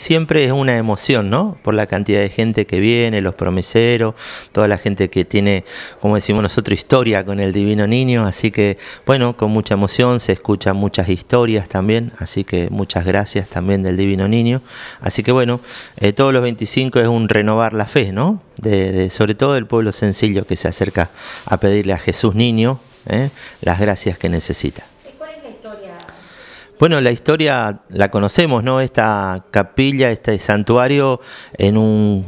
Siempre es una emoción, ¿no? Por la cantidad de gente que viene, los promeseros, toda la gente que tiene, como decimos nosotros, historia con el Divino Niño. Así que, bueno, con mucha emoción se escuchan muchas historias también. Así que muchas gracias también del Divino Niño. Así que, bueno, eh, todos los 25 es un renovar la fe, ¿no? De, sobre todo del pueblo sencillo que se acerca a pedirle a Jesús Niño ¿eh? las gracias que necesita. Bueno, la historia la conocemos, ¿no? Esta capilla, este santuario, en,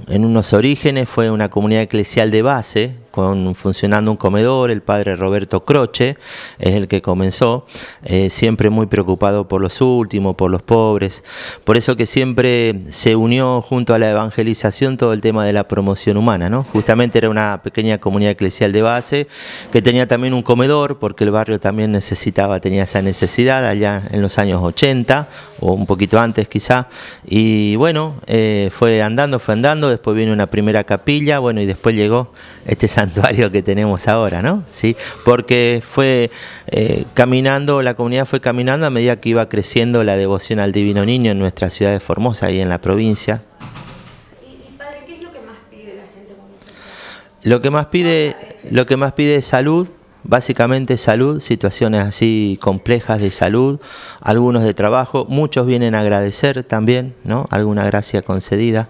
en unos orígenes fue una comunidad eclesial de base, con funcionando un comedor, el padre Roberto Croce es el que comenzó, eh, siempre muy preocupado por los últimos, por los pobres, por eso que siempre se unió junto a la evangelización todo el tema de la promoción humana, ¿no? Justamente era una pequeña comunidad eclesial de base que tenía también un comedor porque el barrio también necesitaba, tenía esa necesidad allá en los años 80 o un poquito antes quizá, y bueno, eh, fue andando, fue andando, después viene una primera capilla, bueno, y después llegó este santuario que tenemos ahora, ¿no? ¿Sí? Porque fue eh, caminando, la comunidad fue caminando a medida que iba creciendo la devoción al Divino Niño en nuestra ciudad de Formosa y en la provincia. ¿Y, padre, qué es lo que más pide la gente? Lo que más pide, lo que más pide es salud, básicamente salud, situaciones así complejas de salud, algunos de trabajo, muchos vienen a agradecer también, ¿no? Alguna gracia concedida.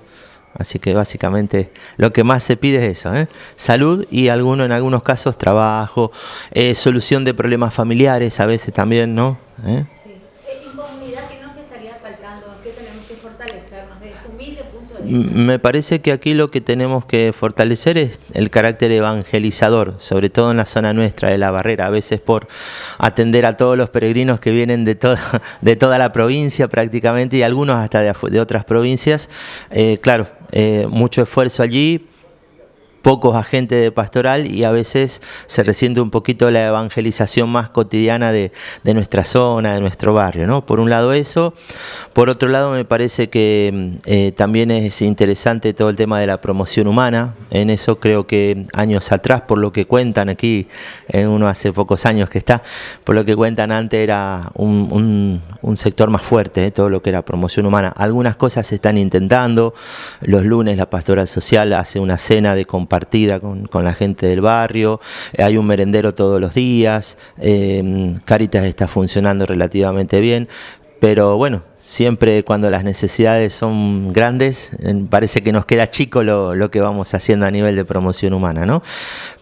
Así que básicamente lo que más se pide es eso, ¿eh? salud y alguno, en algunos casos trabajo, eh, solución de problemas familiares a veces también, ¿no? ¿Eh? Me parece que aquí lo que tenemos que fortalecer es el carácter evangelizador, sobre todo en la zona nuestra de la barrera, a veces por atender a todos los peregrinos que vienen de toda, de toda la provincia prácticamente y algunos hasta de, otras provincias. Eh, claro, eh, mucho esfuerzo allí, pocos agentes de pastoral y a veces se resiente un poquito la evangelización más cotidiana de, nuestra zona, de nuestro barrio. ¿no? Por un lado eso, por otro lado me parece que mm, eh, también es interesante todo el tema de la promoción humana, en eso creo que años atrás, por lo que cuentan aquí, en uno hace pocos años que está, por lo que cuentan antes era un, sector más fuerte, ¿eh? todo lo que era promoción humana. Algunas cosas se están intentando, los lunes la pastoral social hace una cena de partida con, la gente del barrio, eh, hay un merendero todos los días, em, Caritas está funcionando relativamente bien, pero bueno, siempre cuando las necesidades son grandes, parece que nos queda chico lo, que vamos haciendo a nivel de promoción humana, ¿no?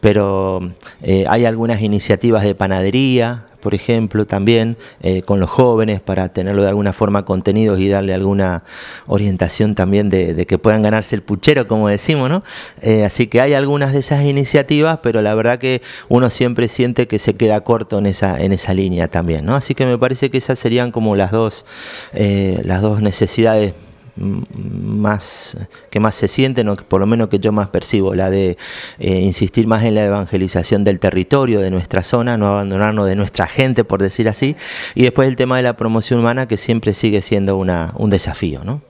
Pero eh, hay algunas iniciativas de panadería, por ejemplo, también eh, con los jóvenes para tenerlo de alguna forma contenidos y darle alguna orientación también de, que puedan ganarse el puchero, como decimos, ¿no? Eh, así que hay algunas de esas iniciativas, pero la verdad que uno siempre siente que se queda corto en esa, en esa línea también, ¿no? Así que me parece que esas serían como las dos, eh, las dos necesidades más que más se siente, o por lo menos que yo más percibo la de eh, insistir más en la evangelización del territorio de nuestra zona no abandonarnos de nuestra gente por decir así y después el tema de la promoción humana que siempre sigue siendo un desafío no